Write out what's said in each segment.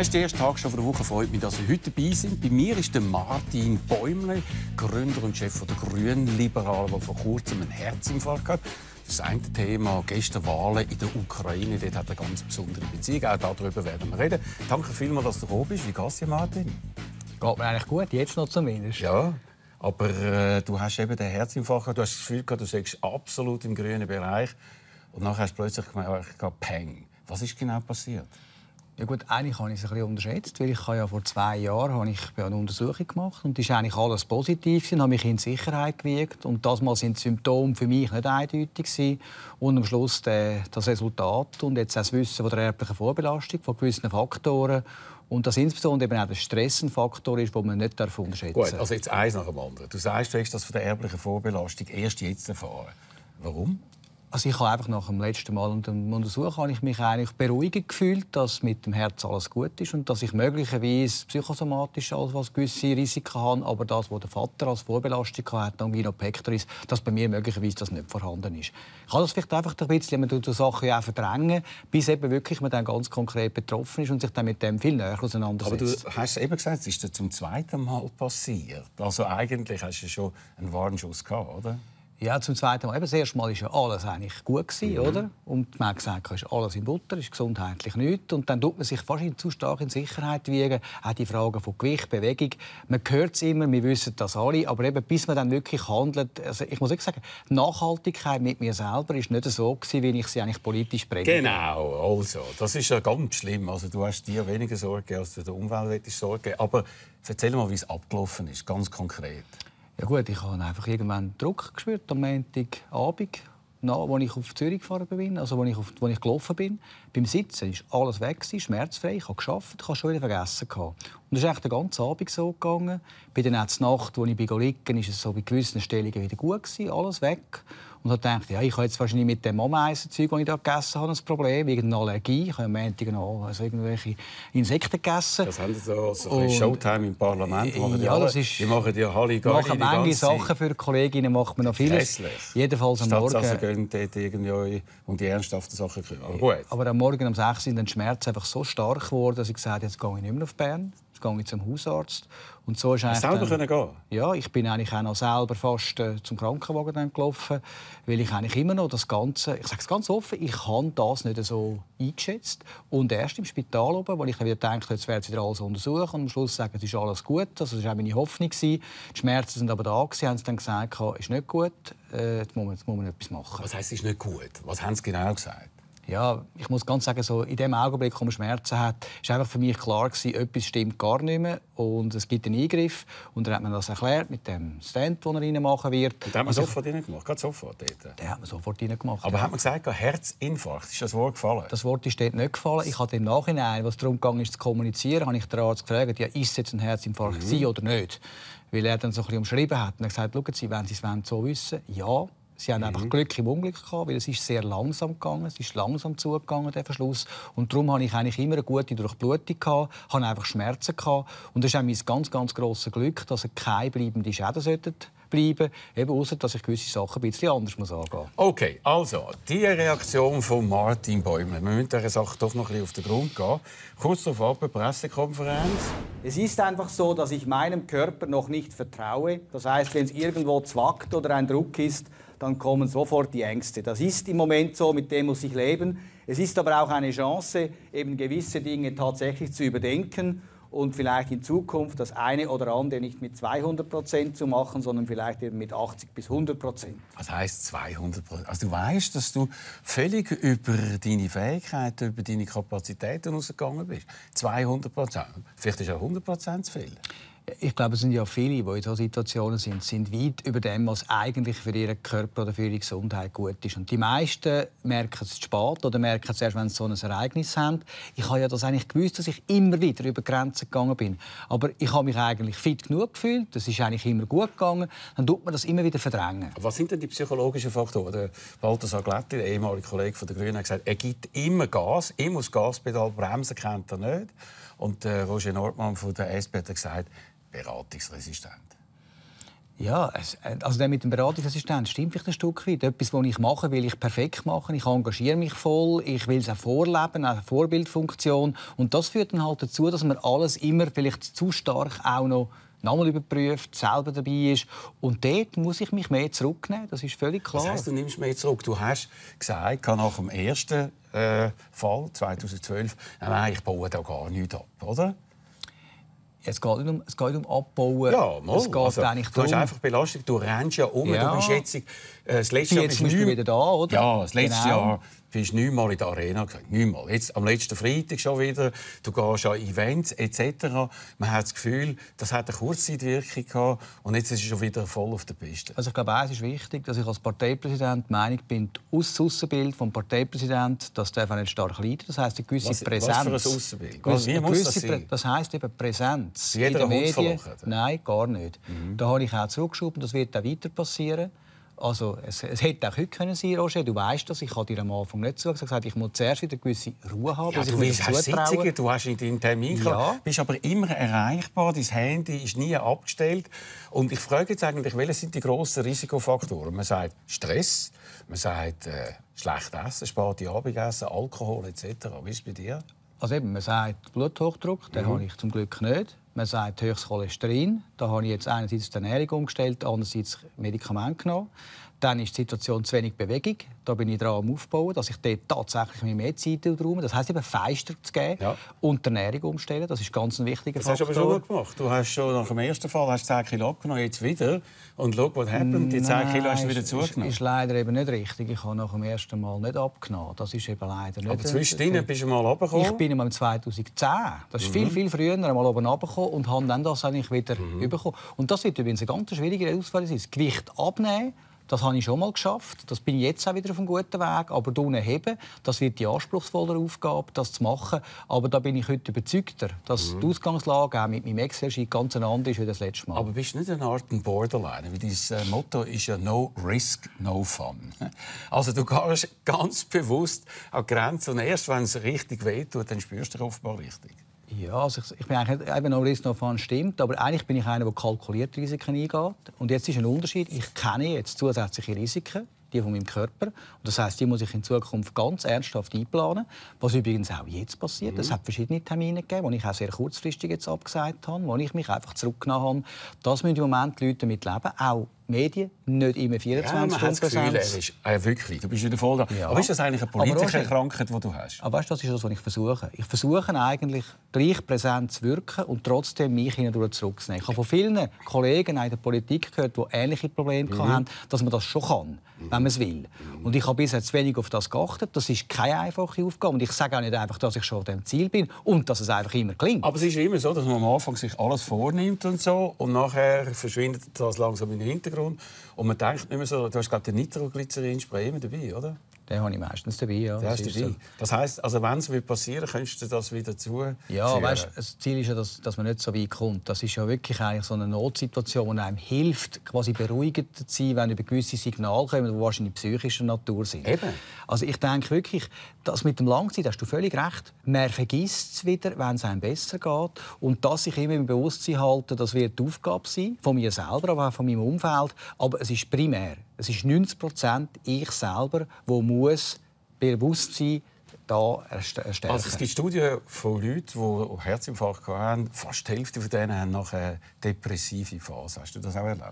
Erst der erste Tag schon der Woche freut mich, dass Sie heute dabei sind. Bei mir ist der Martin Bäumle, Gründer und Chef der Grünen Liberalen, der vor kurzem einen Herzinfarkt hatte. Das eine Thema, gestern Wahlen in der Ukraine, dort hat eine ganz besondere Beziehung. Auch darüber werden wir reden. Danke vielmals, dass du gekommen bist. Wie geht's dir, Martin? Geht mir eigentlich gut, jetzt noch zumindest. Ja, aber äh, du hast eben den Herzinfarkt, du hast das Gefühl gehabt, du sagst absolut im grünen Bereich. Und dann hast du plötzlich gemerkt, ah, Peng. Was ist genau passiert? Ja gut, eigentlich habe ich es ein bisschen unterschätzt, weil ich ja vor zwei Jahren habe ich eine Untersuchung gemacht und ist eigentlich alles positiv gewesen, habe mich in Sicherheit gewirkt und das mal sind die Symptome für mich nicht eindeutig gewesen. und am Schluss der, das Resultat und jetzt auch das Wissen von der erblichen Vorbelastung von gewissen Faktoren und dass insbesondere eben auch der Stress ein Faktor ist, den man nicht unterschätzen darf. Gut, also jetzt eins nach dem anderen. Du sagst, du hast das von der erblichen Vorbelastung erst jetzt erfahren. Warum? Also ich habe einfach nach dem letzten Mal und dem Untersuch habe ich mich eigentlich beruhigend gefühlt, dass mit dem Herz alles gut ist und dass ich möglicherweise psychosomatisch was gewisse Risiken habe, aber das, was der Vater als Vorbelastung hat, Angina pectoris, dass bei mir möglicherweise das nicht vorhanden ist. Ich kann das vielleicht einfach ein bisschen, man Sachen auch verdrängen, bis eben wirklich man dann ganz konkret betroffen ist und sich dann mit dem viel näher auseinandersetzt. Aber du hast eben gesagt, es ist dir zum zweiten Mal passiert. Also eigentlich hast du schon einen Warnschuss gehabt, oder? Ja, zum zweiten Mal. das erste Mal war ja alles eigentlich gut, gewesen, mhm. oder? Und man hat gesagt, ist alles in Butter, ist gesundheitlich nichts. Und dann tut man sich fast zu stark in Sicherheit wiegen. Auch die Fragen von Gewicht, Bewegung. Man hört es immer, wir wissen das alle. Aber eben, bis man dann wirklich handelt, also ich muss sagen, Nachhaltigkeit mit mir selber war nicht so, gewesen, wie ich sie eigentlich politisch predige. Genau, also, das ist ja ganz schlimm. Also, du hast dir weniger Sorge, als du der Umwelt Sorge Aber erzähl mal, wie es abgelaufen ist, ganz konkret. Ja gut, ich habe einfach irgendwann Druck gespürt am Montagabend, als ich auf Zürich gefahren bin, also als ich, auf, als ich gelaufen bin. Beim Sitzen ist alles weg, gewesen, schmerzfrei, ich habe geschafft, ich habe schon wieder vergessen. Gehabt. Und das ist echt den ganzen Abend so gegangen. Bei der letzten Nacht, als ich liegen ist es so bei gewissen Stellungen wieder gut gewesen, alles weg. Und habe gedacht, ja, ich habe jetzt wahrscheinlich mit dem Ameisenzeug, das ich da gegessen habe, ein Problem, irgendeine Allergie. Ich habe am Montag noch also irgendwelche Insekten gegessen. Das haben sie so, ein Showtime im Parlament. Machen die ja, alle, das ist... Die machen die Halligalli machen die manche Sachen für die Kolleginnen, macht man noch vieles. Jedenfalls am Morgen. Also gehen dort irgendwie und die ernsthaften Sachen kümmern. Aber gut. Aber am Morgen um 6 Uhr sind dann die Schmerzen einfach so stark geworden, dass ich gesagt habe, jetzt gehe ich nicht mehr nach Bern, jetzt gehe ich zum Hausarzt. Und so ist eigentlich selber dann, können gehen? Ja, ich bin eigentlich auch noch selber fast äh, zum Krankenwagen dann gelaufen, weil ich eigentlich immer noch das Ganze, ich sage es ganz offen, ich habe das nicht so eingeschätzt. Und erst im Spital oben, wo ich dann wieder gedacht jetzt werden sie wieder alles untersuchen und am Schluss sagen, es ist alles gut. Also das war auch meine Hoffnung. Die Schmerzen sind aber da, gewesen, haben sie dann gesagt, es ist nicht gut, äh, jetzt, muss man, jetzt muss man etwas machen. Was heisst, es ist nicht gut? Was haben sie genau gesagt? Ja, ich muss ganz sagen, so in dem Augenblick, wo man Schmerzen hat, ist einfach für mich klar gewesen, etwas stimmt gar nicht mehr und es gibt einen Eingriff. Und dann hat man das erklärt mit dem Stand, den er reinmachen wird. Und den hat man also, sofort reingemacht? Gerade sofort dort? Den hat man sofort reingemacht. Aber ja. hat man gesagt, Herzinfarkt, ist das Wort gefallen? Das Wort ist dort nicht gefallen. Ich habe im Nachhinein, was darum ging, zu kommunizieren, habe ich den Arzt gefragt, ja, ist es jetzt ein Herzinfarkt mhm. oder nicht? Weil er dann so ein bisschen umschrieben hat. Und er hat gesagt, schauen Sie, wenn Sie es so wissen ja Sie haben mhm. einfach Glück im Unglück gehabt, weil es ist sehr langsam gegangen, es ist langsam zugegangen der Verschluss und darum hatte ich eigentlich immer eine gute Durchblutung gehabt, habe einfach Schmerzen gehabt und das ist auch mein ganz ganz grosses Glück, dass es keine bleibenden Schäden sollten bleiben, eben außer dass ich gewisse Sachen ein bisschen anders muss angehen. Okay, also die Reaktion von Martin Bäumler. Wir müssen dieser Sache doch noch ein auf den Grund gehen. Kurz darauf ab, Pressekonferenz. Es ist einfach so, dass ich meinem Körper noch nicht vertraue. Das heißt, wenn es irgendwo zwackt oder ein Druck ist, dann kommen sofort die Ängste. Das ist im Moment so, mit dem muss ich leben. Es ist aber auch eine Chance, eben gewisse Dinge tatsächlich zu überdenken und vielleicht in Zukunft das eine oder andere nicht mit 200 Prozent zu machen, sondern vielleicht eben mit 80 bis 100 Prozent. Was heißt 200 Prozent? Also du weißt, dass du völlig über deine Fähigkeiten, über deine Kapazitäten rausgegangen bist. 200 Prozent. Vielleicht ist ja 100 Prozent zu viel ich glaube, es sind ja viele, die in solchen Situationen sind, sind weit über dem, was eigentlich für ihren Körper oder für ihre Gesundheit gut ist. Und die meisten merken es zu spät oder merken es erst, wenn sie so ein Ereignis haben. Ich habe ja das eigentlich gewusst, dass ich immer wieder über Grenzen gegangen bin. Aber ich habe mich eigentlich fit genug gefühlt, das ist eigentlich immer gut gegangen, dann tut man das immer wieder verdrängen. was sind denn die psychologischen Faktoren? Walter Sagletti, der ehemalige Kollege von der Grünen, hat gesagt, er gibt immer Gas, immer das Gaspedal, bremsen kennt er nicht. Und äh, Roger Nordmann von der SP hat gesagt, beratungsresistent. Ja, also der mit dem Beratungsassistent stimmt vielleicht ein Stück weit. Etwas, was ich mache, will ich perfekt machen. Ich engagiere mich voll, ich will es auch vorleben, eine Vorbildfunktion. Und das führt dann halt dazu, dass man alles immer vielleicht zu stark auch noch nochmal überprüft, selber dabei ist. Und dort muss ich mich mehr zurücknehmen, das ist völlig klar. Das heisst, du nimmst mehr zurück. Du hast gesagt, nach dem ersten äh, Fall 2012, nein, ich baue da gar nichts ab, oder? Es geht nicht um, es geht um Abbauen. Ja, mal. Es geht also, eigentlich darum, du hast einfach Belastung, du rennst ja um, ja. du bist jetzt äh, das letzte Jahr bist du wieder da, oder? Ja, das letzte genau. Jahr bist du neunmal in der Arena neunmal. Jetzt am letzten Freitag schon wieder. Du gehst an Events etc. Man hat das Gefühl, das hat eine Kurzzeitwirkung gehabt und jetzt ist es schon wieder voll auf der Piste. Also ich glaube, es ist wichtig, dass ich als Parteipräsident der Meinung bin, das Aussenbild vom Parteipräsident, das darf nicht stark leiden. Das heisst, eine gewisse was, Präsenz. Was für ein Aussenbild? Gewisse, Wie muss das sein? Das heißt eben Präsenz Jeder in den Medien. Verloren, Nein, gar nicht. Mhm. Da habe ich auch zurückgeschoben. Das wird auch weiter passieren. Also, es, es hätte auch heute können sein, Roger, du weißt das, ich habe dir am Anfang nicht zugesagt, ich muss zuerst wieder eine gewisse Ruhe haben, ja, du ich hast Sitzungen, du hast in deinen Termin, ja. bist aber immer erreichbar, dein Handy ist nie abgestellt und ich frage jetzt eigentlich, welche sind die grossen Risikofaktoren? Man sagt Stress, man sagt äh, schlecht essen, späte Abendessen, Alkohol etc. Wie ist es bei dir? Also eben, man sagt Bluthochdruck, den mhm. habe ich zum Glück nicht. Man sagt höchstes Cholesterin. Da habe ich jetzt einerseits die Ernährung umgestellt, andererseits Medikamente genommen dann ist die Situation zu wenig Bewegung. Da bin ich dran am Aufbauen, dass ich dort tatsächlich mir mehr Zeit räume. Das heisst eben Feister zu geben ja. und die Ernährung umstellen. Das ist ganz ein wichtiger das Faktor. Das hast du aber schon gut gemacht. Du hast schon nach dem ersten Fall hast 10 Kilo abgenommen, jetzt wieder. Und schau, was happened. Die 10 Kilo hast du wieder zugenommen. Das ist leider eben nicht richtig. Ich habe nach dem ersten Mal nicht abgenommen. Das ist eben leider nicht Aber zwischendrin bist du mal abgekommen? Ich bin mal 2010. Das ist mhm. viel, viel früher mal oben abgekommen und habe dann das eigentlich wieder mhm. bekommen. Und das wird übrigens eine ganz schwieriger Ausfall sein. Das Gewicht abnehmen das habe ich schon mal geschafft. Das bin ich jetzt auch wieder auf einem guten Weg. Aber da heben, das wird die anspruchsvollere Aufgabe, das zu machen. Aber da bin ich heute überzeugter, dass mhm. die Ausgangslage auch mit meinem excel ganz anders ist als das letzte Mal. Aber bist du nicht eine Art Borderline? Weil dein äh, Motto ist ja «No risk, no fun». Also du gehst ganz bewusst an die Grenze und erst wenn es richtig wehtut, dann spürst du dich offenbar richtig. Ja, also ich, ich bin eigentlich eben no risk, no fun stimmt, aber eigentlich bin ich einer, der kalkuliert Risiken eingeht. Und jetzt ist ein Unterschied, ich kenne jetzt zusätzliche Risiken, die von meinem Körper. Und das heißt, die muss ich in Zukunft ganz ernsthaft einplanen. Was übrigens auch jetzt passiert. Mhm. Es hat verschiedene Termine gegeben, die ich auch sehr kurzfristig jetzt abgesagt habe, wo ich mich einfach zurückgenommen habe. Das müssen im Moment die Leute damit leben, auch Medien, nicht immer 24 ja, man Stunden hat das er ist, äh, wirklich, du bist wieder voll da. Ja. Aber ist das eigentlich eine politische Krankheit, die du hast? Aber weißt, das ist das, was ich versuche. Ich versuche eigentlich, gleich präsent zu wirken und trotzdem mich hindurch zurückzunehmen. Ich habe von vielen Kollegen in der Politik gehört, die ähnliche Probleme mhm. haben, dass man das schon kann, wenn man es will. Mhm. Und ich habe bisher zu wenig auf das geachtet. Das ist keine einfache Aufgabe. Und ich sage auch nicht einfach, dass ich schon an dem Ziel bin und dass es einfach immer klingt. Aber es ist immer so, dass man am Anfang sich alles vornimmt und so und nachher verschwindet das langsam in den Hintergrund Hintergrund. Und man denkt nicht mehr so, du hast gerade den Nitroglycerin-Spray immer dabei, oder? Den habe ich meistens dabei. Ja. Den das, dabei. So. das heisst, also wenn es passieren könntest du das wieder zu. Ja, weißt, das Ziel ist ja, dass, dass man nicht so weit kommt. Das ist ja wirklich eigentlich so eine Notsituation, die einem hilft, quasi beruhigend zu sein, wenn über gewisse Signale kommen, die wahrscheinlich psychischer Natur sind. Eben. Also ich denke wirklich, dass mit dem Langzeit hast du völlig recht. Man vergisst es wieder, wenn es einem besser geht. Und dass ich immer im Bewusstsein halte, das wird die Aufgabe sein, von mir selber, aber auch von meinem Umfeld. Aber es ist primär, es ist 90 Prozent ich selber, wo muss Bewusstsein da stärken. Also es gibt Studien von Leuten, die Herzinfarkt hatten. Fast die Hälfte von denen haben eine depressive Phase. Hast du das auch erlebt?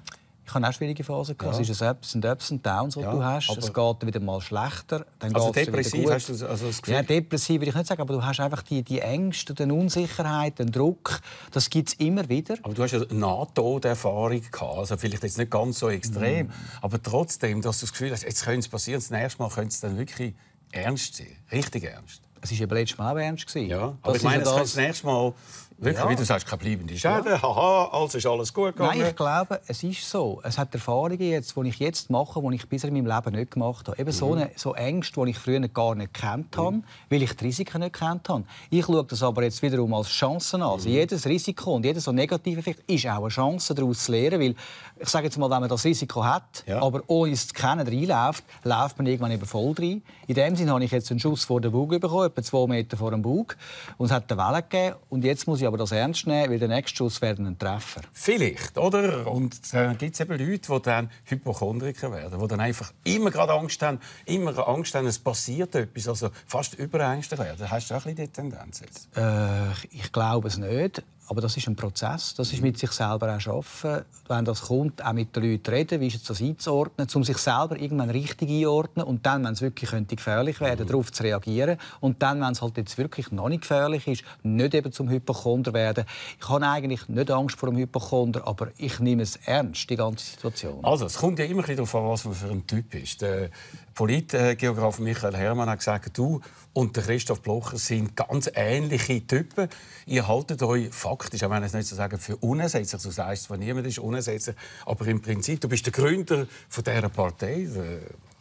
Ich habe auch schwierige Phasen Ja. Es ist ein Ups und Ups und Downs, die ja, du hast. Es geht wieder mal schlechter, dann also depressiv es wieder gut. Hast du also das Gefühl? Ja, depressiv würde ich nicht sagen, aber du hast einfach die, die Ängste, die Unsicherheit, den Druck. Das gibt es immer wieder. Aber du hast ja eine Nahtoderfahrung gehabt, also vielleicht jetzt nicht ganz so extrem, mhm. aber trotzdem, dass du das Gefühl hast, jetzt könnte es passieren, das nächste Mal könnte es dann wirklich ernst sein, richtig ernst. Es war eben letztes Mal auch ernst. Gewesen. Ja, aber das ich meine, ja das, das nächste Mal Wirklich, ja. wie du sagst, keine bleibenden Schäden. Ja. Haha, alles ist alles gut gegangen. Nein, ich glaube, es ist so. Es hat Erfahrungen, jetzt, die ich jetzt mache, die ich bisher in meinem Leben nicht gemacht habe. Eben mhm. so, eine, so Ängste, die ich früher gar nicht gekannt habe, mhm. weil ich die Risiken nicht gekannt habe. Ich schaue das aber jetzt wiederum als Chancen an. Also mhm. jedes Risiko und jeder so negative Effekt ist auch eine Chance, daraus zu lernen. Weil, ich sage jetzt mal, wenn man das Risiko hat, ja. aber ohne es zu kennen reinläuft, läuft man irgendwann eben voll rein. In dem Sinne habe ich jetzt einen Schuss vor den Bug bekommen, etwa zwei Meter vor dem Bug. Und es hat eine Welle gegeben. Und jetzt muss ich aber das ernst nehmen, weil der nächste Schuss wäre ein Treffer. Vielleicht, oder? Und dann gibt es eben Leute, die dann Hypochondriker werden, die dann einfach immer gerade Angst haben, immer Angst haben, es passiert etwas, also fast überängstlich werden. Hast du auch ein bisschen die Tendenz jetzt? Äh, ich glaube es nicht, aber das ist ein Prozess, das ist mhm. mit sich selber auch arbeiten. Wenn das kommt, auch mit den Leuten reden, wie ist jetzt das einzuordnen, um sich selber irgendwann richtig einordnen und dann, wenn es wirklich könnte gefährlich werden mhm. darauf zu reagieren und dann, wenn es halt jetzt wirklich noch nicht gefährlich ist, nicht eben zum Hypochonder werden. Ich habe eigentlich nicht Angst vor dem Hypochonder, aber ich nehme es ernst, die ganze Situation. Also, es kommt ja immer darauf an, was man für ein Typ ist. Der äh, Politgeograf Michael Hermann hat gesagt, du und Christoph Blocher sind ganz ähnliche Typen. Ihr haltet euch faktisch, auch wenn ich es nicht so sagen, für unersetzlich. Du sagst zwar niemand ist unersetzlich, aber im Prinzip, du bist der Gründer von dieser Partei.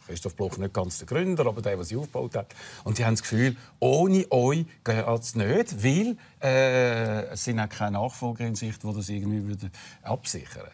Christoph Bloch nicht ganz der Gründer, aber der, der sie aufgebaut hat. Und sie haben das Gefühl, ohne euch geht es nicht, weil äh, es sind auch keine Nachfolger in Sicht, die das irgendwie absichern würden.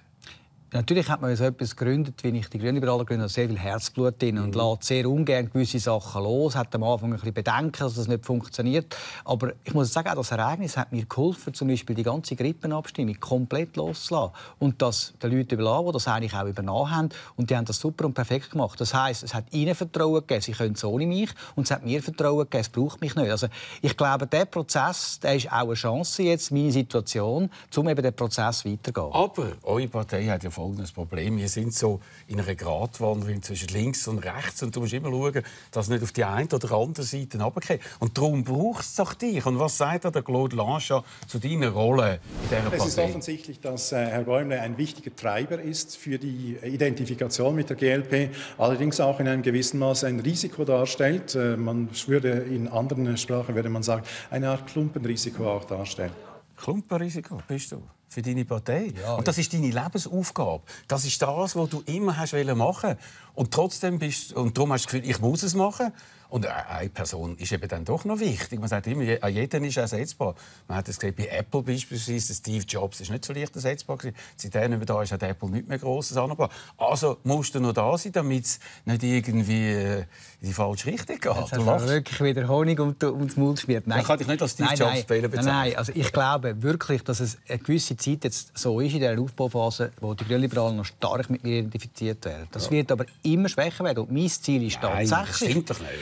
Natürlich hat man so etwas gegründet, wie ich die Grünen Grünliberalen gegründet habe, sehr viel Herzblut drin und mhm. lässt sehr ungern gewisse Sachen los, hat am Anfang ein bisschen Bedenken, dass das nicht funktioniert. Aber ich muss sagen, auch das Ereignis hat mir geholfen, zum Beispiel die ganze Grippenabstimmung komplett loszulassen und das den Leuten überlassen, die das eigentlich auch übernommen haben und die haben das super und perfekt gemacht. Das heißt, es hat ihnen Vertrauen gegeben, sie können es ohne mich und es hat mir Vertrauen gegeben, es braucht mich nicht. Also ich glaube, dieser Prozess, der ist auch eine Chance jetzt, meine Situation, um eben den Prozess weiterzugehen. Aber eure Partei hat ja vor allen Problem. Wir sind so in einer Gratwanderung zwischen links und rechts und du musst immer schauen, dass nicht auf die eine oder andere Seite runtergeht. Und darum brauchst du doch dich. Und was sagt der Claude Lancha zu deiner Rolle in dieser Partei? Es ist offensichtlich, dass äh, Herr Bäumle ein wichtiger Treiber ist für die Identifikation mit der GLP, allerdings auch in einem gewissen Maße ein Risiko darstellt. Äh, man würde in anderen Sprachen würde man sagen, eine Art Klumpenrisiko auch darstellt. Klumpenrisiko bist du? Für deine Partei. Ja, und das ja. ist deine Lebensaufgabe. Das ist das, was du immer hast machen Und trotzdem bist und darum hast du das Gefühl, ich muss es machen. Und äh, eine Person ist eben dann doch noch wichtig. Man sagt immer, an jeder ist ersetzbar. Man hat es gesehen bei Apple beispielsweise, Steve Jobs ist nicht so leicht ersetzbar gewesen. Seitdem er da ist, hat Apple nicht mehr grosses angebracht. Also musst du noch da sein, damit es nicht irgendwie äh, in die falsche Richtung geht. Jetzt du hast wirklich wieder Honig um, um den Mund schmiert. Nein, ich kann dich nicht als Steve nein, Jobs nein, bezeichnen. Nein, also ich glaube wirklich, dass es eine gewisse Zeit jetzt so ist, in der Aufbauphase, wo die Grünliberalen noch stark mit mir identifiziert werden. Das ja. wird aber immer schwächer werden. Und mein Ziel ist Nein, tatsächlich... Das stimmt doch nicht.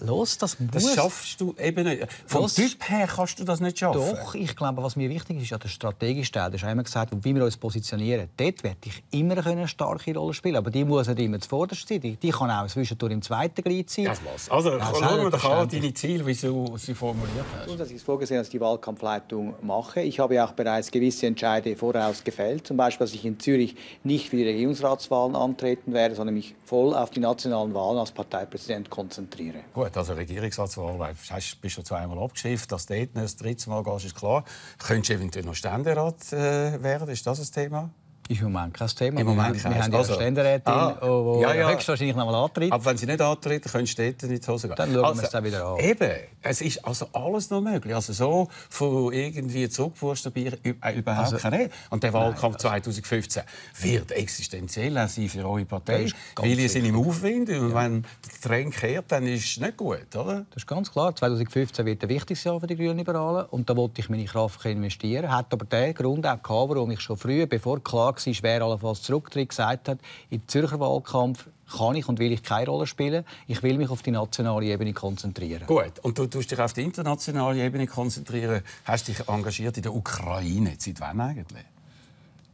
Los, das muss. Das schaffst du eben nicht. Vom los, Typ her kannst du das nicht schaffen. Doch, ich glaube, was mir wichtig ist, ist ja der strategische Teil. Das ist immer gesagt, wie wir uns positionieren. Dort werde ich immer eine starke Rolle spielen Aber die muss nicht immer zuvorderst sein. Die, die kann auch zwischendurch im zweiten Glied sein. Das was. Also, ja, schauen wir doch an deine Ziele, wie du sie formuliert hast. Grundsätzlich ist vorgesehen, dass ich die Wahlkampfleitung mache. Ich habe ja auch bereits gewisse Entscheide voraus gefällt. Zum Beispiel, dass ich in Zürich nicht für die Regierungsratswahlen antreten werde, sondern mich voll auf die nationalen Wahlen als Parteipräsident konzentriere. Gut gut, also Regierungsratswahl, hast, bist schon zweimal abgeschifft, dass du dort das dritte Mal gehst, ist klar. Könntest du eventuell noch Ständerat äh, werden? Ist das ein Thema? Ist im Moment kein Thema. Im Moment wir, haben ja also. Ständerätin, ah, die ja, ja. höchstwahrscheinlich noch mal antritt. Aber wenn sie nicht antritt, können Städte nicht so gehen. Dann schauen also, wir es also, dann wieder an. Eben, es ist also alles noch möglich. Also so von irgendwie zurückbuchstabieren, äh, überhaupt also, keine Und der Wahlkampf nein, also- 2015 wird existenziell sein für eure Partei, weil ihr sind im Aufwind. Und wenn der Trend kehrt, dann ist es nicht gut, oder? Das ist ganz klar. 2015 wird ein wichtiges Jahr für die Grünen Liberalen. Und da wollte ich meine Kraft investieren. Hat aber den Grund auch gehabt, warum ich schon früh, bevor klar war, wer allenfalls zurücktritt, gesagt hat, im Zürcher Wahlkampf kann ich und will ich keine Rolle spielen. Ich will mich auf die nationale Ebene konzentrieren. Gut, und du tust dich auf die internationale Ebene konzentrieren. Hast dich engagiert in der Ukraine. Seit wann eigentlich?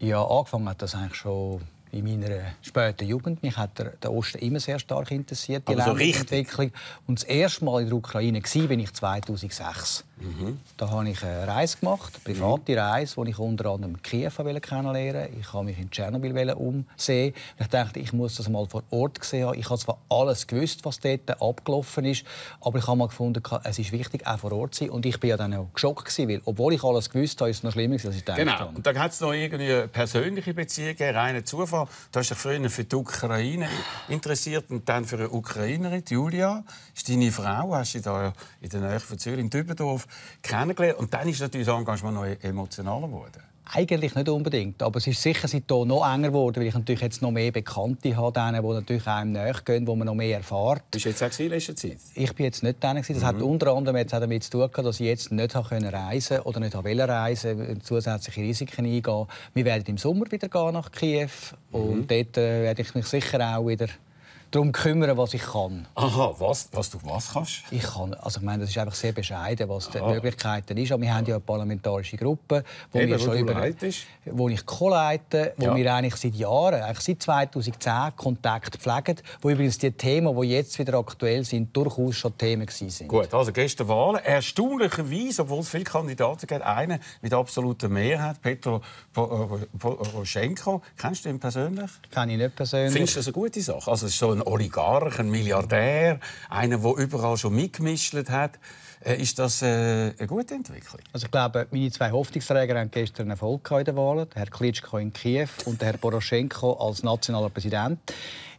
Ja, angefangen hat das eigentlich schon in meiner späten Jugend. Mich hat der, Osten immer sehr stark interessiert, die Aber so Entwicklung. Und das erste Mal in der Ukraine war, bin ich 2006. Mhm. Da habe ich eine Reise gemacht, eine private mhm. Reise, wo ich unter anderem Kiew kennenlernen Ich habe mich in Tschernobyl umsehen. Ich dachte, ich muss das mal vor Ort gesehen haben. Ich habe zwar alles gewusst, was dort abgelaufen ist, aber ich habe mal gefunden, es ist wichtig, auch vor Ort zu sein. Und ich bin ja dann auch geschockt weil, obwohl ich alles gewusst habe, ist es noch schlimmer als ich dachte. Genau. Und da gab es noch irgendwie persönliche Beziehungen, reine Zufall. Du hast dich früher für die Ukraine interessiert und dann für eine Ukrainerin, Julia, ist deine Frau. Hast du da in der Nähe von Zürich, in Dübendorf, kennengelernt. Und dann ist natürlich das Engagement noch emotionaler geworden. Eigentlich nicht unbedingt, aber es ist sicher seit noch enger geworden, weil ich natürlich jetzt noch mehr Bekannte habe, denen, die natürlich einem nachgehen, wo man noch mehr erfährt. Bist du jetzt auch in letzter Zeit? Ich bin jetzt nicht denen. Das mhm. hat unter anderem jetzt damit zu tun dass ich jetzt nicht reisen konnte oder nicht reisen wollte äh, zusätzliche Risiken eingehen. Wir werden im Sommer wieder gehen nach Kiew mhm. und dort äh, werde ich mich sicher auch wieder darum kümmern, was ich kann. Aha, was, was du was kannst? Ich kann, also ich meine, das ist einfach sehr bescheiden, was die Möglichkeiten ist. Aber wir haben ja eine parlamentarische Gruppe, wo, Eben, wir schon über, wo ich co-leite, wo ja. wir eigentlich seit Jahren, eigentlich seit 2010 Kontakt pflegen, wo übrigens die Themen, die jetzt wieder aktuell sind, durchaus schon Themen waren. Gut, also gestern Wahlen, erstaunlicherweise, obwohl es viele Kandidaten gibt, einen mit absoluter Mehrheit, Petro Poroschenko. Äh, äh, Kennst du ihn persönlich? Kenne ich nicht persönlich. Findest du das eine gute Sache? Also, es ist so ein Oligarch, ein Milliardär, einer, der überall schon mitgemischt hat. Äh, ist das äh, eine gute Entwicklung? Also ich glaube, meine zwei Hoffnungsträger haben gestern Erfolg in den Wahlen. Herr Klitschko in Kiew und Herr Poroschenko als nationaler Präsident.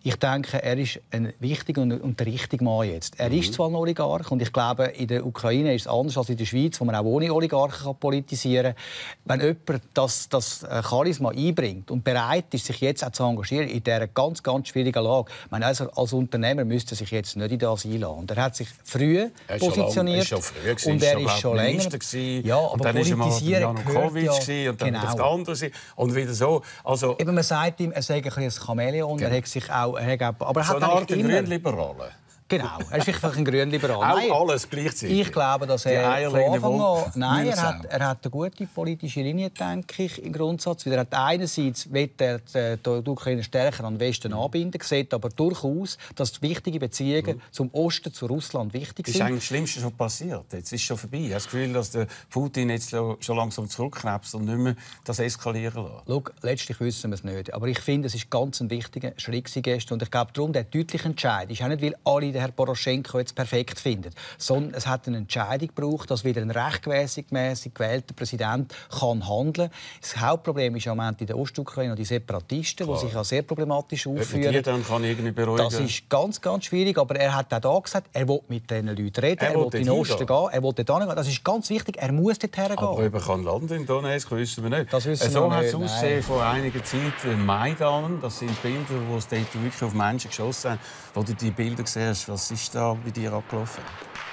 Ich denke, er ist ein wichtiger und, und der richtige Mann jetzt. Er mhm. ist zwar ein Oligarch und ich glaube, in der Ukraine ist es anders als in der Schweiz, wo man auch ohne Oligarchen kann politisieren kann. Wenn jemand das, das äh, Charisma einbringt und bereit ist, sich jetzt auch zu engagieren in dieser ganz, ganz schwierigen Lage, meine, also als Unternehmer müsste er sich jetzt nicht in das einladen. Er hat sich früh er positioniert schon lang, er schon früh und er ist schon länger. Gewesen, ja, aber und dann war er mal ja, und dann genau. auf der andere. und wieder so. Also, Eben, man sagt ihm, er sei ein, ein Chamäleon, genau. er hat sich auch hergeben. Aber er so hat eine Art Grünliberalen? Genau, er ist vielleicht ein Grünliberaler. Auch alles gleichzeitig. Ich glaube, dass er von Anfang an... Nein, er hat, er hat eine gute politische Linie, denke ich, im Grundsatz. Weil er hat einerseits will er äh, die, Ukraine stärker an den Westen mhm. anbinden, sieht aber durchaus, dass wichtige Beziehungen mhm. zum Osten, zu Russland wichtig sind. Das ist eigentlich das Schlimmste schon passiert. Jetzt ist es schon vorbei. Ich habe das Gefühl, dass der Putin jetzt schon langsam zurückknäpst und nicht mehr das eskalieren lässt. Schau, letztlich wissen wir es nicht. Aber ich finde, es ist ganz ein wichtiger Schritt gestern. Und ich glaube, darum der deutliche Entscheid ist auch nicht, weil alle der Herr Poroschenko jetzt perfekt findet, sondern es hat eine Entscheidung gebraucht, dass wieder ein rechtmäßig gewählter Präsident kann handeln kann. Das Hauptproblem ist im Moment in der Ostukraine und die Separatisten, Klar. die sich auch sehr problematisch aufführen. Die dann kann irgendwie beruhigen. Das ist ganz, ganz schwierig, aber er hat auch da gesagt, er will mit diesen Leuten reden, er, er will in den Osten gehen, er will dort hingehen. Das ist ganz wichtig, er muss dort hergehen. Aber eben kann landen in Donetsk, wissen wir nicht. Das wissen so hat es ausgesehen vor einiger Zeit, Maidan, das sind Bilder, wo es dort wirklich auf Menschen geschossen haben. Wo du die Bilder siehst, was ist da bei dir abgelaufen?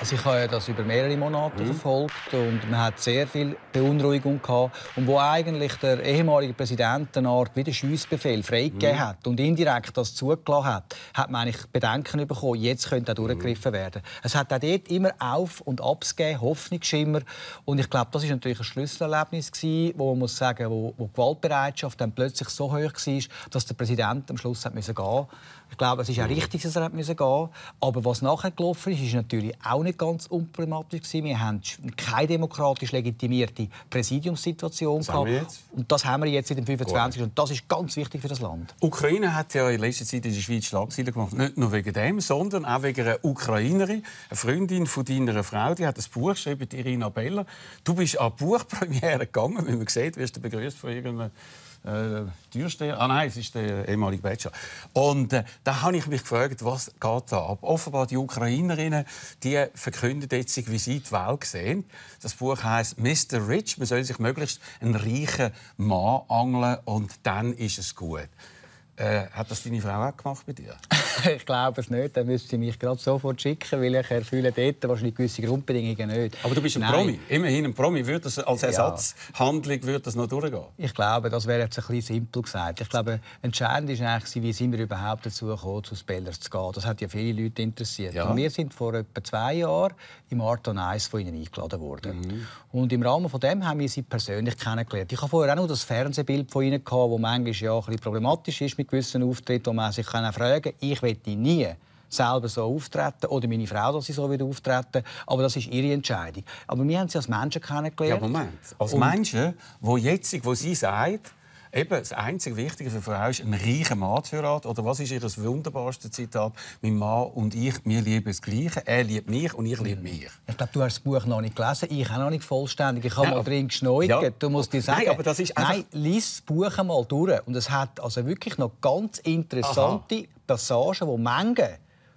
Also ich habe das über mehrere Monate mhm. verfolgt und man hat sehr viel Beunruhigung gehabt und wo eigentlich der ehemalige Präsident eine Art wie den freigegeben mhm. hat und indirekt das zugelassen hat, hat man eigentlich Bedenken bekommen, jetzt könnte auch durchgegriffen mhm. werden. Es hat auch dort immer Auf- und Abs gegeben, Hoffnungsschimmer und ich glaube, das ist natürlich ein Schlüsselerlebnis gewesen, wo man muss sagen, wo, wo die Gewaltbereitschaft dann plötzlich so hoch war, dass der Präsident am Schluss hat müssen gehen ich glaube, es ist auch richtig, dass er gehen musste. Aber was nachher gelaufen ist, ist natürlich auch nicht ganz unproblematisch. Wir haben keine demokratisch legitimierte Präsidiumssituation das gehabt. Und das haben wir jetzt in den 25. Gut. Und das ist ganz wichtig für das Land. Ukraine hat ja in letzter Zeit in der Schweiz Schlagzeilen gemacht. Nicht nur wegen dem, sondern auch wegen einer Ukrainerin, eine Freundin von deiner Frau. Die hat ein Buch geschrieben, Irina Beller. Du bist an die Buchpremiere gegangen, wie man sieht, wirst du begrüßt von irgendeinem äh, Türsteher. Ah nein, es ist der ehemalige Bachelor. Und äh, da habe ich mich gefragt, was geht da ab? Offenbar die Ukrainerinnen, die verkünden jetzt, wie sie die Welt sehen. Das Buch heißt Mr. Rich. Man soll sich möglichst einen reichen Mann angeln und dann ist es gut. Äh, hat das deine Frau auch gemacht bei dir? ich glaube es nicht. Dann müsste sie mich gerade sofort schicken, weil ich erfülle dort wahrscheinlich gewisse Grundbedingungen nicht. Aber du bist ein Nein. Promi. Immerhin ein Promi. Würde das als Ersatzhandlung würde das noch durchgehen? Ich glaube, das wäre jetzt ein bisschen simpel gesagt. Ich glaube, entscheidend ist eigentlich, wie sind wir überhaupt dazu gekommen, zu Spellers zu gehen. Das hat ja viele Leute interessiert. Ja. Und wir sind vor etwa zwei Jahren im Art on Ice von ihnen eingeladen worden. Mhm. Und im Rahmen von dem haben wir sie persönlich kennengelernt. Ich habe vorher auch noch das Fernsehbild von ihnen gehabt, wo manchmal ja ein bisschen problematisch ist mit gewissen Auftritten, wo man sich kann fragen kann, ich will nie selber so auftreten oder meine Frau, dass sie so wieder auftreten. Aber das ist ihre Entscheidung. Aber wir haben sie als Menschen kennengelernt. Ja, Moment. Als Menschen, die jetzt, wo sie sagt, eben das einzige Wichtige für Frau ist, einen reichen Mann zu heiraten. Oder was ist ihr das wunderbarste Zitat? Mein Mann und ich, wir lieben das Gleiche. Er liebt mich und ich liebe mich. Ich glaube, du hast das Buch noch nicht gelesen. Ich auch noch nicht vollständig. Ich habe mal drin geschneugt. Ja. Du musst dir sagen, Nein, aber das ist einfach... Nein, lies das Buch einmal durch. Und es hat also wirklich noch ganz interessante Aha. Passagen, die Mengen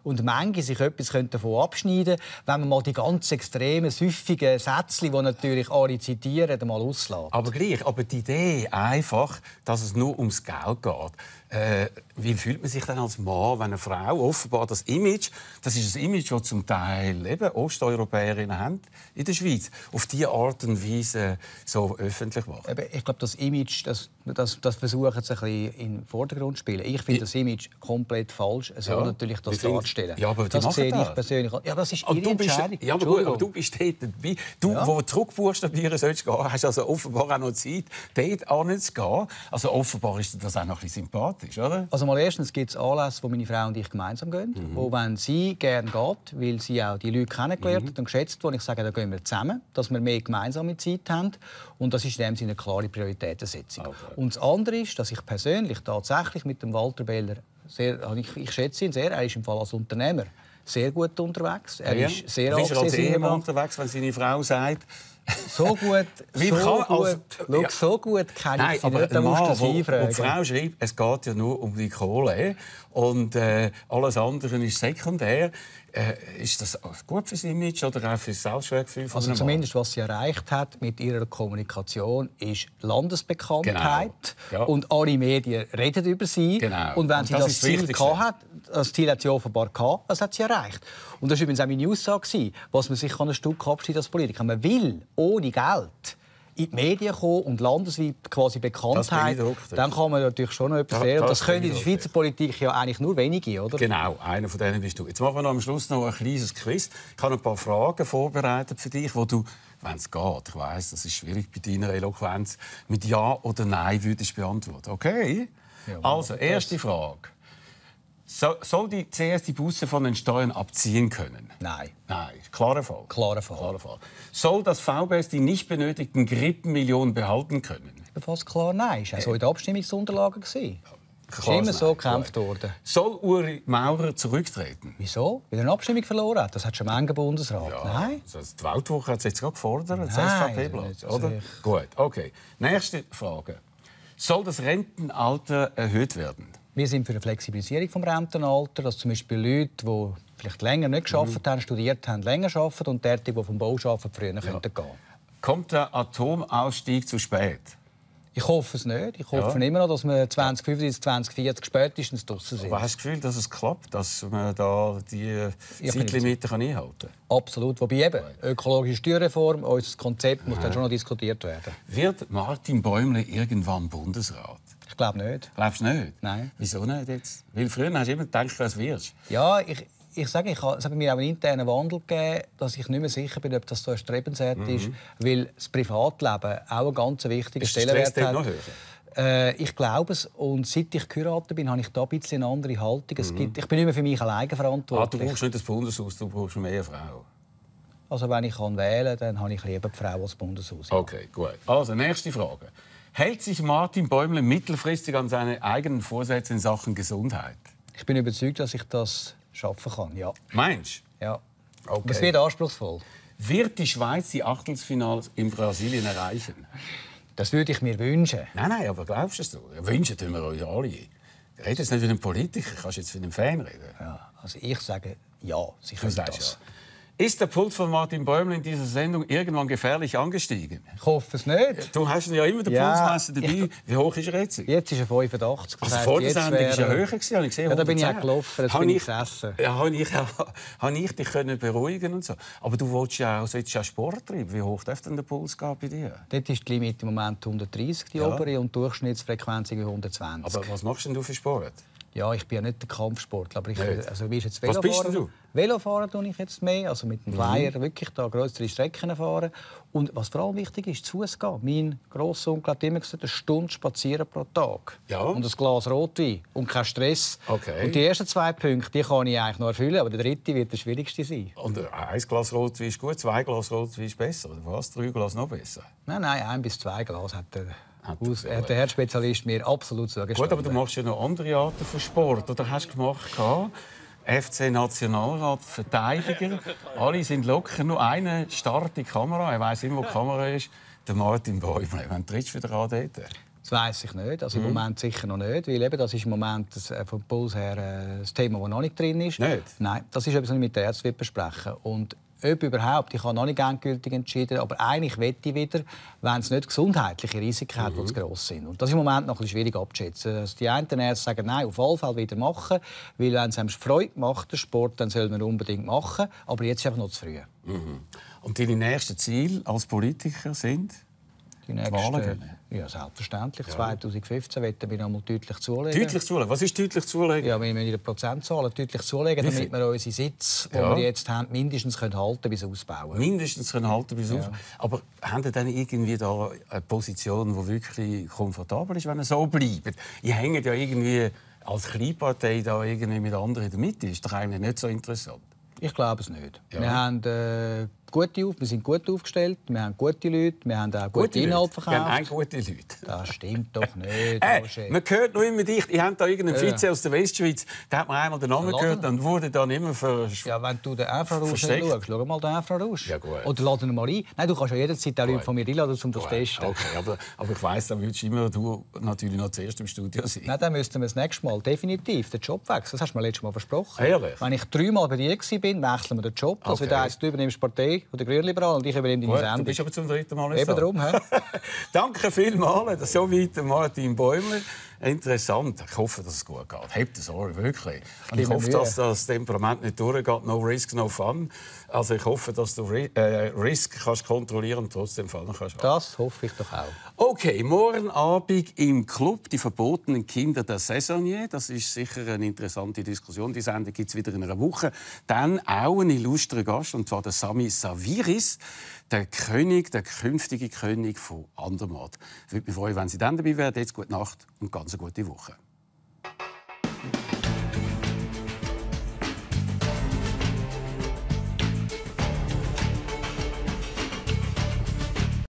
und manche sich etwas davon abschneiden könnten, wenn man mal die ganz extremen, süffigen Sätze, die natürlich alle zitieren, mal auslässt. Aber gleich, aber die Idee einfach, dass es nur ums Geld geht, äh, wie fühlt man sich dann als Mann, wenn eine Frau offenbar das Image, das ist ein Image, das zum Teil eben Osteuropäerinnen haben in der Schweiz, auf diese Art und Weise so öffentlich macht? Ich glaube, das Image, das, das, das versuchen sie ein bisschen in den Vordergrund zu spielen. Ich finde das Image komplett falsch. Es soll ja, natürlich das darstellen. Ja, aber das sehe ich persönlich. Ja, das ist ihre du bist, Entscheidung. Ja, aber, gut, aber du bist dort dabei. Du, ja. wo zurückbuchstabieren sollst, hast also offenbar auch noch Zeit, dort anzugehen. Also offenbar ist das auch noch ein bisschen sympathisch sympathisch, oder? Also mal erstens gibt es Anlässe, wo meine Frau und ich gemeinsam gehen, mhm. wo wenn sie gerne geht, weil sie auch die Leute kennengelernt mhm. und geschätzt wo ich sage, da gehen wir zusammen, dass wir mehr gemeinsame Zeit haben und das ist in dem Sinne eine klare Prioritätensetzung. Ah, okay. Und das andere ist, dass ich persönlich tatsächlich mit dem Walter Beller sehr, also ich, ich schätze ihn sehr, er ist im Fall als Unternehmer sehr gut unterwegs. Er ah ja. ist sehr das ist als Ehemann unterwegs, wenn seine Frau sagt, so gut, Wie so, kann, gut, also, ja. so gut kenne ich Nein, sie aber nicht, da musst du sie die Frau schreibt, es geht ja nur um die Kohle. Und äh, alles andere ist sekundär. Äh, ist das gut fürs Image oder auch fürs Selbstwertgefühl von Also zumindest was sie erreicht hat mit ihrer Kommunikation ist Landesbekanntheit genau. ja. und alle Medien reden über sie. Genau. Und wenn und sie das, das Ziel hat, das Ziel hat sie offenbar gehabt, das hat sie erreicht. Und das war übrigens auch meine Aussage, was man sich an ein Stück abschneiden als Politiker. Man will ohne Geld in die Medien kommen und landesweit quasi Bekanntheit, dann kann man natürlich schon noch etwas lernen. Das, das können in der Schweizer Politik ja eigentlich nur wenige, oder? Genau, einer von denen bist du. Jetzt machen wir noch am Schluss noch ein kleines Quiz. Ich habe ein paar Fragen vorbereitet für dich, wo du wenn es geht, ich weiß, das ist schwierig bei deiner Eloquenz, mit Ja oder Nein würdest beantworten. Okay? Ja, also, erste Frage. So, soll die CS die Busse von den Steuern abziehen können? Nein. Nein, klarer Fall. Klarer Fall. Klarer Fall. Soll das VBS die nicht benötigten Grippenmillionen behalten können? Fast klar nein. Das war so in der Abstimmungsunterlage. Gewesen. Ist immer so gekämpft worden. Soll Uri Maurer zurücktreten? Wieso? Weil er eine Abstimmung verloren hat. Das hat schon manche Bundesrat. Ja, Nein. Also die Weltwoche hat es jetzt gerade gefordert, das SVP-Blatt. Oder? Gut, okay. Nächste Frage. Soll das Rentenalter erhöht werden? Wir sind für eine Flexibilisierung des Rentenalters, dass zum Beispiel Leute, die vielleicht länger nicht geschafft mhm. haben, studiert haben, länger arbeiten und der, die vom Bau arbeiten, früher ja. könnten gehen Kommt der Atomausstieg zu spät? Ich hoffe es nicht. Ich hoffe ja. immer noch, dass wir 2035, 2040 spätestens draußen sind. Aber hast du das Gefühl, dass es klappt, dass man da die Zeitlimite kann einhalten kann? Absolut. Wobei eben, ökologische Steuerreform, unser Konzept ja. muss dann schon noch diskutiert werden. Wird Martin Bäumle irgendwann Bundesrat? Ich glaube nicht. Glaubst du nicht? Nein. Wieso nicht jetzt? Weil früher hast du immer gedacht, dass du wirst. Ja, ich, ich sage, ich habe, es hat mir auch einen internen Wandel gegeben, dass ich nicht mehr sicher bin, ob das so erstrebenswert mhm. ist, weil das Privatleben auch einen ganz wichtigen Stellenwert hat. Noch äh, ich glaube es. Und seit ich geheiratet bin, habe ich da ein bisschen eine andere Haltung. Es mhm. gibt, ich bin nicht mehr für mich alleine verantwortlich. Ah, du brauchst nicht das Bundeshaus, du brauchst mehr Frau. Also wenn ich kann wählen kann, dann habe ich lieber die Frau als Bundeshaus. Ja. Okay, gut. Also, nächste Frage. Hält sich Martin Bäumle mittelfristig an seine eigenen Vorsätze in Sachen Gesundheit? Ich bin überzeugt, dass ich das schaffen kann, ja. Meinst du? Ja. Okay. Das wird anspruchsvoll. Wird die Schweiz die Achtelfinals in Brasilien erreichen? Das würde ich mir wünschen. Nein, nein, aber glaubst du es so? Wünschen tun wir uns alle. Redest jetzt nicht für einen Politiker, kannst du jetzt für einen Fan reden. Ja, also ich sage ja, sie das. Ja. Ist der Puls von Martin Bäumler in dieser Sendung irgendwann gefährlich angestiegen? Ich hoffe es nicht. Du hast ja immer den ja. Pulsmesser dabei. Wie hoch ist er jetzt? Jetzt ist er 85. Also vor der Sendung wäre... er höher gewesen, habe ich gesehen. Ja, da bin ich auch gelaufen, jetzt habe bin ich gesessen. Ja, habe ich, habe ich dich können beruhigen und so. Aber du wolltest ja auch, solltest ja Sport treiben. Wie hoch darf denn der Puls gehen bei dir? Dort ist die Limit im Moment 130, die ja. obere, und die Durchschnittsfrequenz 120. Aber was machst denn du für Sport? Ja, ich bin ja nicht der Kampfsportler, aber ich, also wie ist jetzt Velofahren? Was bist du? Velofahren tue ich jetzt mehr, also mit dem mhm. Flyer mhm. wirklich da größere Strecken fahren. Und was vor allem wichtig ist, zu Fuß gehen. Mein Grossonkel hat immer gesagt, eine Stunde spazieren pro Tag ja. und ein Glas Rotwein und kein Stress. Okay. Und die ersten zwei Punkte, die kann ich eigentlich noch erfüllen, aber der dritte wird der schwierigste sein. Und äh, ein Glas Rotwein ist gut, zwei Glas Rotwein ist besser, oder was? Drei Glas noch besser? Nein, nein, ein bis zwei Glas hat er aus, hat der Herzspezialist mir absolut zugestanden. Gut, aber du machst ja noch andere Arten von Sport, oder hast du gemacht? FC-Nationalrat, Verteidiger, alle sind locker. Nur einer starrt die Kamera, er weiß immer, wo die Kamera ist, der Martin Bäumler. Wann trittst du wieder an dort? Das weiß ich nicht. Also im mhm. Moment sicher noch nicht, weil eben das ist im Moment das, äh, vom Puls her äh, das Thema, das noch nicht drin ist. Nicht? Nein, das ist etwas, was ich mit der Ärzten besprechen Und ob überhaupt. Ich habe noch nicht endgültig entschieden, aber eigentlich wette ich wieder, wenn es nicht gesundheitliche Risiken mhm. die zu gross sind. Und das ist im Moment noch ein bisschen schwierig abzuschätzen. Dass also die einen Ärzte sagen, nein, auf jeden Fall wieder machen, weil wenn es einem Freude macht, der Sport, dann soll man unbedingt machen. Aber jetzt ist einfach noch zu früh. Mhm. Und deine nächsten Ziele als Politiker sind? Die nächsten... Wahlen ja, selbstverständlich. Ja. 2015 werden wir einmal deutlich zulegen. Deutlich zulegen? Was ist deutlich zulegen? Ja, wir müssen die Prozentzahlen deutlich zulegen, damit wir unsere Sitz, ja. wir jetzt haben, mindestens können halten bis ausbauen. Mindestens können halten bis ja. ausbauen. Aber haben Sie dann irgendwie da eine Position, die wirklich komfortabel ist, wenn es so bleibt? Ihr hängt ja irgendwie als Kleinpartei da irgendwie mit anderen in der Mitte. Ist doch eigentlich nicht so interessant. Ich glaube es nicht. Ja. Wir haben äh, Gute auf, wir sind gut aufgestellt, wir haben gute Leute, wir haben auch gute, gute Inhalte verkauft. Wir haben auch gute Leute. Das stimmt doch nicht, hey, Man hört noch immer dich, ich habe da irgendeinen ja. Vize aus der Westschweiz, da hat man einmal den Namen gehört und wurde dann immer versteckt. Ja, wenn du den Efra Rausch schaust, schau mal den Efra Rausch. Ja, gut. Oder lade ihn mal ein. Nein, du kannst ja jederzeit auch Leute von mir einladen, um das zu testen. Okay, aber, aber ich weiss, dann würdest du immer du natürlich noch zuerst im Studio sein. Nein, dann müssten wir das nächste Mal definitiv den Job wechseln. Das hast du mir letztes Mal versprochen. Ehrlich? Wenn ich dreimal bei dir war, wechseln wir den Job. Okay. Das heisst, du übernimmst Partei, von Grünliberalen und ich übernehme deine Sendung. Du bist aber zum dritten Mal Eben so. darum. Danke vielmals. Das so weit Martin Bäumler interessant. Ich hoffe, dass es gut geht. Habt es Sorge, wirklich. Und ich hoffe, dass das Temperament nicht durchgeht. No risk, no fun. Also ich hoffe, dass du Ri äh, Risk kannst kontrollieren und trotzdem fallen kannst. Das hoffe ich doch auch. Okay, morgen Abend im Club «Die verbotenen Kinder der Saisonnier». Das ist sicher eine interessante Diskussion. Die Sendung gibt es wieder in einer Woche. Dann auch ein illustrer Gast, und zwar der Sami Saviris der König, der künftige König von Andermatt. Ich würde mich freuen, wenn Sie dann dabei wären. Jetzt gute Nacht und ganz eine gute Woche.